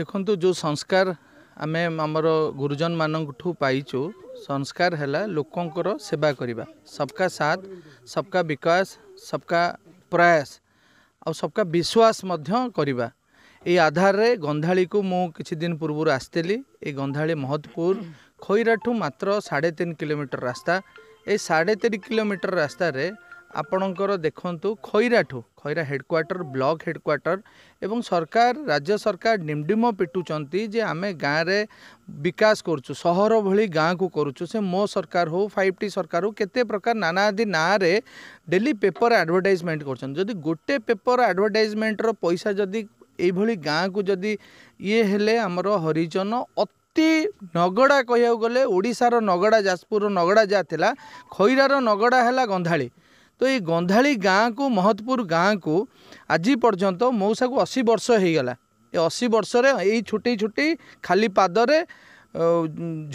ଦେଖନ୍ତୁ ଯେଉଁ ସଂସ୍କାର ଆମେ ଆମର ଗୁରୁଜନମାନଙ୍କଠୁ ପାଇଛୁ ସଂସ୍କାର ହେଲା ଲୋକଙ୍କର ସେବା କରିବା ସବକା ସାଥ ସବକା ବିକାଶ ସବକା ପ୍ରୟାସ ଆଉ ସବକା ବିଶ୍ୱାସ ମଧ୍ୟ କରିବା ଏଇ ଆଧାରରେ ଗନ୍ଧାଳିକୁ ମୁଁ କିଛି ଦିନ ପୂର୍ବରୁ ଆସିଥିଲି ଏଇ ଗନ୍ଧାଳି ମହତପୁର ଖଇରାଠୁ ମାତ୍ର ସାଢ଼େ ତିନି କିଲୋମିଟର ରାସ୍ତା ଏଇ ସାଢ଼େ ତିନି କିଲୋମିଟର ରାସ୍ତାରେ ଆପଣଙ୍କର ଦେଖନ୍ତୁ ଖଇରାଠୁ ଖଇରା ହେଡ଼କ୍ୱାର୍ଟର ବ୍ଲକ ହେଡ଼କ୍ୱାର୍ଟର ଏବଂ ସରକାର ରାଜ୍ୟ ସରକାର ଡିମ୍ଡିମ ପିଟୁଛନ୍ତି ଯେ ଆମେ ଗାଁରେ ବିକାଶ କରୁଛୁ ସହର ଭଳି ଗାଁକୁ କରୁଛୁ ସେ ମୋ ସରକାର ହେଉ ଫାଇଭ୍ ଟି ସରକାର ହେଉ କେତେ ପ୍ରକାର ନାନା ଆଦି ନାଁରେ ଡେଲି ପେପର ଆଡ଼ଭର୍ଟାଇଜମେଣ୍ଟ କରୁଛନ୍ତି ଯଦି ଗୋଟେ ପେପର ଆଡ଼ଭର୍ଟାଇଜମେଣ୍ଟର ପଇସା ଯଦି ଏଇଭଳି ଗାଁକୁ ଯଦି ଇଏ ହେଲେ ଆମର ହରିଜନ ଅତି ନଗଡ଼ା କହିବାକୁ ଗଲେ ଓଡ଼ିଶାର ନଗଡ଼ା ଯାଜପୁରର ନଗଡ଼ା ଯାହା ଥିଲା ଖଇରାର ନଗଡ଼ା ହେଲା ଗନ୍ଧାଳି ତ ଏଇ ଗନ୍ଧାଳି ଗାଁକୁ ମହତପୁର ଗାଁକୁ ଆଜି ପର୍ଯ୍ୟନ୍ତ ମଉସାକୁ ଅଶୀ ବର୍ଷ ହେଇଗଲା ଏ ଅଶୀ ବର୍ଷରେ ଏଇ ଛୁଟି ଛୁଟି ଖାଲି ପାଦରେ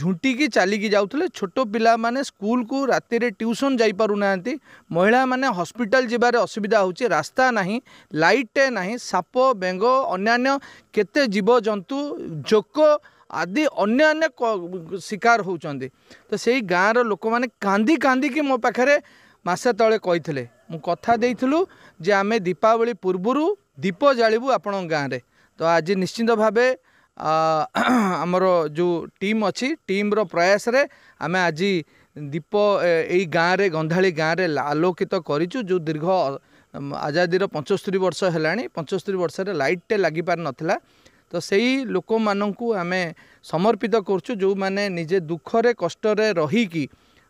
ଝୁଣ୍ଟିକି ଚାଲିକି ଯାଉଥିଲେ ଛୋଟ ପିଲାମାନେ ସ୍କୁଲକୁ ରାତିରେ ଟ୍ୟୁସନ୍ ଯାଇପାରୁନାହାନ୍ତି ମହିଳାମାନେ ହସ୍ପିଟାଲ ଯିବାରେ ଅସୁବିଧା ହେଉଛି ରାସ୍ତା ନାହିଁ ଲାଇଟ୍ଟେ ନାହିଁ ସାପ ବେଙ୍ଗ ଅନ୍ୟାନ୍ୟ କେତେ ଜୀବଜନ୍ତୁ ଜୋକ ଆଦି ଅନ୍ୟାନ୍ୟ ଶିକାର ହେଉଛନ୍ତି ତ ସେଇ ଗାଁର ଲୋକମାନେ କାନ୍ଦି କାନ୍ଦିକି ମୋ ପାଖରେ ମାସେ ତଳେ କହିଥିଲେ ମୁଁ କଥା ଦେଇଥିଲୁ ଯେ ଆମେ ଦୀପାବଳି ପୂର୍ବରୁ ଦୀପ ଜାଳିବୁ ଆପଣଙ୍କ ଗାଁରେ ତ ଆଜି ନିଶ୍ଚିନ୍ତ ଭାବେ ଆମର ଯେଉଁ ଟିମ୍ ଅଛି ଟିମ୍ର ପ୍ରୟାସରେ ଆମେ ଆଜି ଦୀପ ଏଇ ଗାଁରେ ଗନ୍ଧାଳି ଗାଁରେ ଆଲୋକିତ କରିଛୁ ଯେଉଁ ଦୀର୍ଘ ଆଜାଦିର ପଞ୍ଚସ୍ତରୀ ବର୍ଷ ହେଲାଣି ପଞ୍ଚସ୍ତରୀ ବର୍ଷରେ ଲାଇଟ୍ଟେ ଲାଗିପାରିନଥିଲା ତ ସେଇ ଲୋକମାନଙ୍କୁ ଆମେ ସମର୍ପିତ କରୁଛୁ ଯେଉଁମାନେ ନିଜେ ଦୁଃଖରେ କଷ୍ଟରେ ରହିକି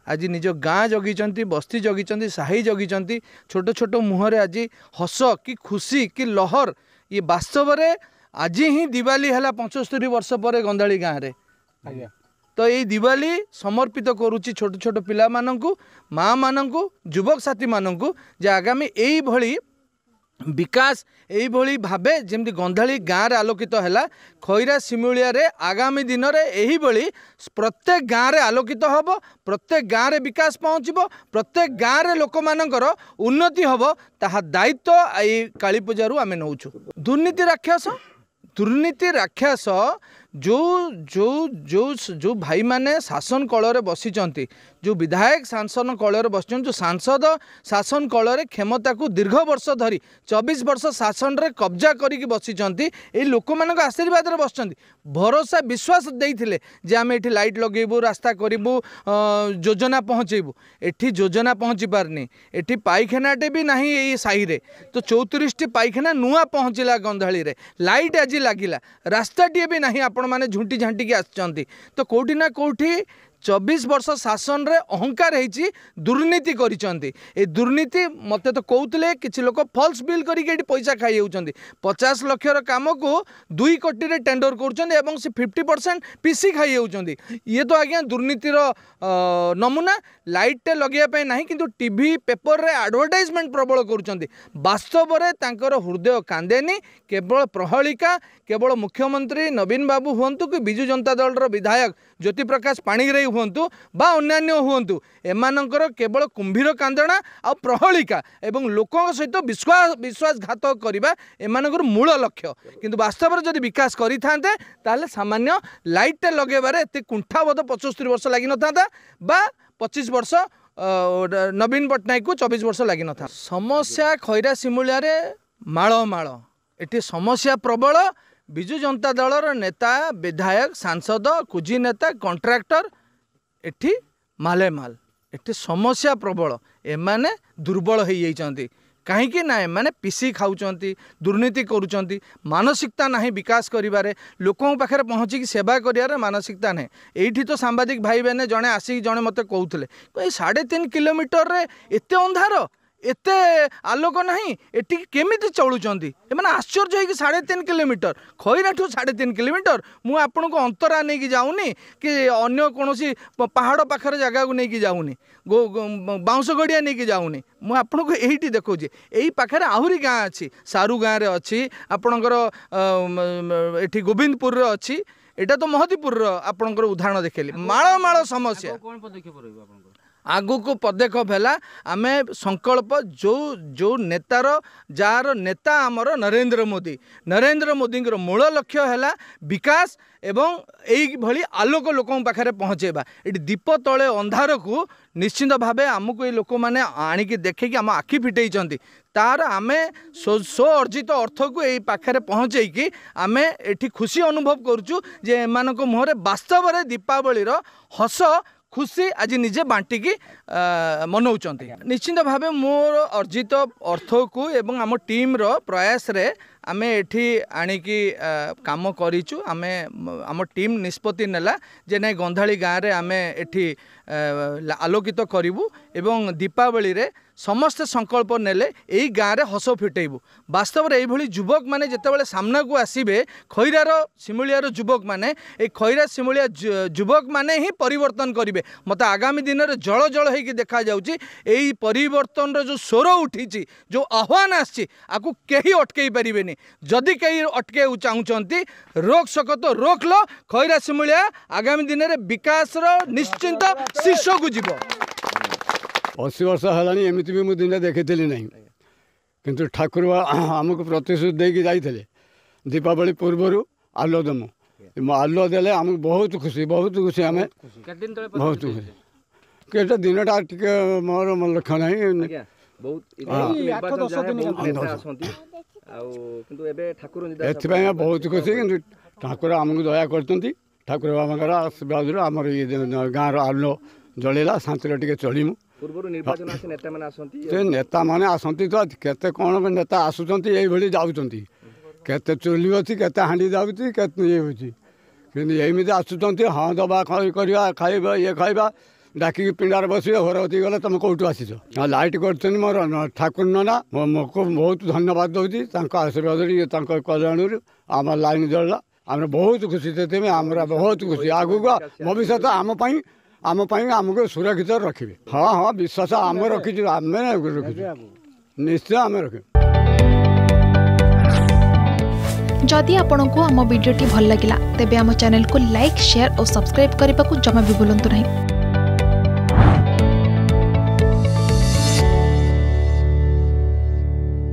ଆଜି ନିଜ ଗାଁ ଜଗିଛନ୍ତି ବସ୍ତି ଜଗିଛନ୍ତି ସାହି ଜଗିଛନ୍ତି ଛୋଟ ଛୋଟ ମୁହଁରେ ଆଜି ହସ କି ଖୁସି କି ଲହର ଇଏ ବାସ୍ତବରେ ଆଜି ହିଁ ଦିୱାଲି ହେଲା ପଞ୍ଚସ୍ତରୀ ବର୍ଷ ପରେ ଗନ୍ଧାଳି ଗାଁରେ ଆଜ୍ଞା ତ ଏଇ ଦିୱାଲି ସମର୍ପିତ କରୁଛି ଛୋଟ ଛୋଟ ପିଲାମାନଙ୍କୁ ମାଆମାନଙ୍କୁ ଯୁବକ ସାଥୀମାନଙ୍କୁ ଯେ ଆଗାମୀ ଏଇଭଳି ବିକାଶ ଏହିଭଳି ଭାବେ ଯେମିତି ଗନ୍ଧାଳି ଗାଁରେ ଆଲୋକିତ ହେଲା ଖଇରା ଶିମିଳିଆରେ ଆଗାମୀ ଦିନରେ ଏହିଭଳି ପ୍ରତ୍ୟେକ ଗାଁରେ ଆଲୋକିତ ହେବ ପ୍ରତ୍ୟେକ ଗାଁରେ ବିକାଶ ପହଞ୍ଚିବ ପ୍ରତ୍ୟେକ ଗାଁରେ ଲୋକମାନଙ୍କର ଉନ୍ନତି ହେବ ତାହା ଦାୟିତ୍ୱ ଏଇ କାଳୀପୂଜାରୁ ଆମେ ନେଉଛୁ ଦୁର୍ନୀତି ରାକ୍ଷସ ଦୁର୍ନୀତି ରାକ୍ଷସ ଯେଉଁ ଯେଉଁ ଯେଉଁ ଯେଉଁ ଭାଇମାନେ ଶାସନ କଳରେ ବସିଛନ୍ତି ଯେଉଁ ବିଧାୟକ ଶାସନ କଳରେ ବସିଛନ୍ତି ଯେଉଁ ସାଂସଦ ଶାସନ କଳରେ କ୍ଷମତାକୁ ଦୀର୍ଘ ବର୍ଷ ଧରି ଚବିଶ ବର୍ଷ ଶାସନରେ କବ୍ଜା କରିକି ବସିଛନ୍ତି ଏଇ ଲୋକମାନଙ୍କ ଆଶୀର୍ବାଦରେ ବସିଛନ୍ତି ଭରସା ବିଶ୍ୱାସ ଦେଇଥିଲେ ଯେ ଆମେ ଏଠି ଲାଇଟ୍ ଲଗେଇବୁ ରାସ୍ତା କରିବୁ ଯୋଜନା ପହଞ୍ଚେଇବୁ ଏଠି ଯୋଜନା ପହଞ୍ଚି ପାରୁନି ଏଠି ପାଇଖାନାଟେ ବି ନାହିଁ ଏଇ ସାହିରେ ତ ଚଉତିରିଶଟି ପାଇଖାନା ନୂଆ ପହଞ୍ଚିଲା ଗନ୍ଧାଳିରେ ଲାଇଟ୍ ଆଜି ଲାଗିଲା ରାସ୍ତାଟିଏ ବି ନାହିଁ ଆପଣ आपण मैंने झुंटी झाँटिकी आस कौटिना कौटी ଚବିଶ ବର୍ଷ ଶାସନରେ ଅହଙ୍କାର ହେଇଛି ଦୁର୍ନୀତି କରିଛନ୍ତି ଏ ଦୁର୍ନୀତି ମୋତେ ତ କହୁଥିଲେ କିଛି ଲୋକ ଫଲ୍ସ ବିଲ୍ କରିକି ଏଠି ପଇସା ଖାଇ ହେଉଛନ୍ତି ପଚାଶ ଲକ୍ଷର କାମକୁ ଦୁଇ କୋଟିରେ ଟେଣ୍ଡର କରୁଛନ୍ତି ଏବଂ ସେ ଫିଫ୍ଟି ପରସେଣ୍ଟ ପିସି ଖାଇ ହେଉଛନ୍ତି ଇଏ ତ ଆଜ୍ଞା ଦୁର୍ନୀତିର ନମୁନା ଲାଇଟ୍ଟେ ଲଗାଇବା ପାଇଁ ନାହିଁ କିନ୍ତୁ ଟିଭି ପେପରରେ ଆଡ଼ଭର୍ଟାଇଜମେଣ୍ଟ ପ୍ରବଳ କରୁଛନ୍ତି ବାସ୍ତବରେ ତାଙ୍କର ହୃଦୟ କାନ୍ଦେନି କେବଳ ପ୍ରହଳିକା କେବଳ ମୁଖ୍ୟମନ୍ତ୍ରୀ ନବୀନ ବାବୁ ହୁଅନ୍ତୁ କି ବିଜୁ ଜନତା ଦଳର ବିଧାୟକ ଜ୍ୟୋତିପ୍ରକାଶ ପାଣିଗ୍ରାହୀ ହୁଅନ୍ତୁ ବା ଅନ୍ୟାନ୍ୟ ହୁଅନ୍ତୁ ଏମାନଙ୍କର କେବଳ କୁମ୍ଭୀର କାନ୍ଦଣା ଆଉ ପ୍ରହଳିକା ଏବଂ ଲୋକଙ୍କ ସହିତ ବିଶ୍ୱାସ ବିଶ୍ୱାସଘାତ କରିବା ଏମାନଙ୍କର ମୂଳ ଲକ୍ଷ୍ୟ କିନ୍ତୁ ବାସ୍ତବରେ ଯଦି ବିକାଶ କରିଥାନ୍ତେ ତାହେଲେ ସାମାନ୍ୟ ଲାଇଟ୍ଟେ ଲଗାଇବାରେ ଏତେ କୁଣ୍ଠାବୋଧ ପଞ୍ଚସ୍ତରୀ ବର୍ଷ ଲାଗିନଥାନ୍ତା ବା ପଚିଶ ବର୍ଷ ନବୀନ ପଟ୍ଟନାୟକକୁ ଚବିଶ ବର୍ଷ ଲାଗିନଥାନ୍ତା ସମସ୍ୟା ଖଇରା ଶିମୁଳିଆରେ ମାଳ ମାଳ ଏଠି ସମସ୍ୟା ପ୍ରବଳ ବିଜୁ ଜନତା ଦଳର ନେତା ବିଧାୟକ ସାଂସଦ କୁଜି ନେତା କଣ୍ଟ୍ରାକ୍ଟର ଏଠି ମାଲେ ଏଠି ସମସ୍ୟା ପ୍ରବଳ ଏମାନେ ଦୁର୍ବଳ ହୋଇଯାଇଛନ୍ତି କାହିଁକି ନା ଏମାନେ ପିସି ଖାଉଛନ୍ତି ଦୁର୍ନୀତି କରୁଛନ୍ତି ମାନସିକତା ନାହିଁ ବିକାଶ କରିବାରେ ଲୋକଙ୍କ ପାଖରେ ପହଞ୍ଚିକି ସେବା କରିବାରେ ମାନସିକତା ନାହିଁ ଏଇଠି ତ ସାମ୍ବାଦିକ ଭାଇମାନେ ଜଣେ ଆସିକି ଜଣେ ମୋତେ କହୁଥିଲେ ଏଇ ସାଢ଼େ ତିନି କିଲୋମିଟରରେ ଏତେ ଅନ୍ଧାର ଏତେ ଆଲୋକ ନାହିଁ ଏଠିକି କେମିତି ଚଳୁଛନ୍ତି ଏମାନେ ଆଶ୍ଚର୍ଯ୍ୟ ହେଇକି ସାଢ଼େ ତିନି କିଲୋମିଟର ଖଇରାଠୁ ସାଢ଼େ ତିନି କିଲୋମିଟର ମୁଁ ଆପଣଙ୍କୁ ଅନ୍ତରା ନେଇକି ଯାଉନି କି ଅନ୍ୟ କୌଣସି ପାହାଡ଼ ପାଖରେ ଜାଗାକୁ ନେଇକି ଯାଉନି ବାଉଁଶ ଗଡ଼ିଆ ନେଇକି ଯାଉନି ମୁଁ ଆପଣଙ୍କୁ ଏଇଠି ଦେଖାଉଛି ଏଇ ପାଖରେ ଆହୁରି ଗାଁ ଅଛି ସାରୁ ଗାଁରେ ଅଛି ଆପଣଙ୍କର ଏଠି ଗୋବିନ୍ଦପୁରରେ ଅଛି ଏଇଟା ତ ମହଦୀପୁରର ଆପଣଙ୍କର ଉଦାହରଣ ଦେଖେଇଲି ମାଳ ମାଳ ସମସ୍ୟା କ'ଣ ପଦକ୍ଷେପ ରହିବ ଆପଣଙ୍କର ଆଗକୁ ପଦକ୍ଷେପ ହେଲା ଆମେ ସଂକଳ୍ପ ଯେଉଁ ଯେଉଁ ନେତାର ଯାହାର ନେତା ଆମର ନରେନ୍ଦ୍ର ମୋଦି ନରେନ୍ଦ୍ର ମୋଦିଙ୍କର ମୂଳ ଲକ୍ଷ୍ୟ ହେଲା ବିକାଶ ଏବଂ ଏଇଭଳି ଆଲୋକ ଲୋକଙ୍କ ପାଖରେ ପହଞ୍ଚାଇବା ଏଠି ଦୀପ ତଳେ ଅନ୍ଧାରକୁ ନିଶ୍ଚିନ୍ତ ଭାବେ ଆମକୁ ଏଇ ଲୋକମାନେ ଆଣିକି ଦେଖେଇକି ଆମ ଆଖି ଫିଟେଇଛନ୍ତି ତାର ଆମେ ସ୍ୱ ଅର୍ଜିତ ଅର୍ଥକୁ ଏଇ ପାଖରେ ପହଞ୍ଚେଇକି ଆମେ ଏଠି ଖୁସି ଅନୁଭବ କରୁଛୁ ଯେ ଏମାନଙ୍କ ମୁହଁରେ ବାସ୍ତବରେ ଦୀପାବଳିର ହସ ଖୁସି ଆଜି ନିଜେ ବାଣ୍ଟିକି ମନଉଛନ୍ତି ନିଶ୍ଚିନ୍ତ ଭାବେ ମୋର ଅର୍ଜିତ ଅର୍ଥକୁ ଏବଂ ଆମ ଟିମ୍ର ପ୍ରୟାସରେ ଆମେ ଏଠି ଆଣିକି କାମ କରିଛୁ ଆମେ ଆମ ଟିମ୍ ନିଷ୍ପତ୍ତି ନେଲା ଯେ ନାଇଁ ଗନ୍ଧାଳି ଗାଁରେ ଆମେ ଏଠି ଆଲୋକିତ କରିବୁ ଏବଂ ଦୀପାବଳିରେ ସମସ୍ତେ ସଂକଳ୍ପ ନେଲେ ଏଇ ଗାଁରେ ହସ ଫିଟେଇବୁ ବାସ୍ତବରେ ଏଇଭଳି ଯୁବକମାନେ ଯେତେବେଳେ ସାମ୍ନାକୁ ଆସିବେ ଖଇରାର ଶିମୁଳିଆର ଯୁବକମାନେ ଏଇ ଖଇରା ଶିମୁଳିଆ ଯୁବକମାନେ ହିଁ ପରିବର୍ତ୍ତନ କରିବେ ମୋତେ ଆଗାମୀ ଦିନରେ ଜଳ ଜଳ ହେଇକି ଦେଖାଯାଉଛି ଏଇ ପରିବର୍ତ୍ତନର ଯେଉଁ ସ୍ୱର ଉଠିଛି ଯେଉଁ ଆହ୍ୱାନ ଆସିଛି ଆକୁ କେହି ଅଟକେଇ ପାରିବେନି ହେବନି ଯଦି କେହି ଅଟକେଇବାକୁ ଚାହୁଁଛନ୍ତି ରୋକ୍ ତ ରୋକ ଲ ଖଇରା ଶିମୁଳିଆ ଆଗାମୀ ଦିନରେ ବିକାଶର ନିଶ୍ଚିନ୍ତ ଶୀର୍ଷକୁ ଯିବ ଅଶୀ ବର୍ଷ ହେଲାଣି ଏମିତି ବି ମୁଁ ଦିନେ ଦେଖିଥିଲି ନାହିଁ କିନ୍ତୁ ଠାକୁର ଆମକୁ ପ୍ରତିଶ୍ରୁତି ଦେଇକି ଯାଇଥିଲେ ଦୀପାବଳି ପୂର୍ବରୁ ଆଲୁଅ ଦେମୁ ଆଲୁଅ ଦେଲେ ଆମକୁ ବହୁତ ଖୁସି ବହୁତ ଖୁସି ଆମେ ବହୁତ ଖୁସି କେତେ ଦିନଟା ଟିକେ ମୋର ଲକ୍ଷ୍ୟ ନାହିଁ ଆଉ କିନ୍ତୁ ଏବେ ଠାକୁର ଏଥିପାଇଁ ବହୁତ ଖୁସି କିନ୍ତୁ ଠାକୁର ଆମକୁ ଦୟା କରିଛନ୍ତି ଠାକୁର ବାବାଙ୍କର ଆଶୀର୍ବାଦରୁ ଆମର ଇଏ ଗାଁର ଆଲୁଅ ଜଳିଲା ଶାନ୍ତିରେ ଟିକେ ଚଳିମୁ ପୂର୍ବରୁ ନିର୍ବାଚନ ନେତାମାନେ ଆସନ୍ତି ସେ ନେତାମାନେ ଆସନ୍ତି ତ କେତେ କ'ଣ ନେତା ଆସୁଛନ୍ତି ଏଇଭଳି ଯାଉଛନ୍ତି କେତେ ଚୁଲି ଅଛି କେତେ ହାଣ୍ଡି ଯାଉଛି କେତେ ଇଏ ହେଉଛି କିନ୍ତୁ ଏମିତି ଆସୁଛନ୍ତି ହଁ ଦେବା କରିବା ଖାଇବା ଇଏ ଖାଇବା डाक पिंडार बस घर होती गले तुम कौट आस लाइट कर ठाकुर नना को बहुत धन्यवाद दौर आशीर्वाद कल्याण आम लाइन जल्ला आम बहुत खुशी से बहुत खुशी आगे भविष्य आमपाई आमपाई आमको सुरक्षित रखिए हाँ हाँ विश्वास आम रखी आम रखी निश्चय आम रख जदि आपण आम भिड्टे भल लगा तेब चेल को लाइक सेयार और सब्सक्राइब करने को जमा भी भूलु ना